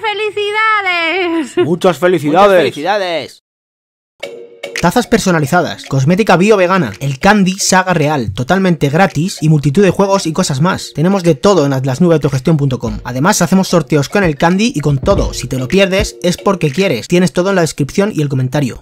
felicidades! ¡Muchas felicidades! felicidades! Tazas personalizadas, cosmética bio-vegana, el Candy Saga Real, totalmente gratis y multitud de juegos y cosas más. Tenemos de todo en atlasnubeautogestion.com. Además, hacemos sorteos con el Candy y con todo. Si te lo pierdes, es porque quieres. Tienes todo en la descripción y el comentario.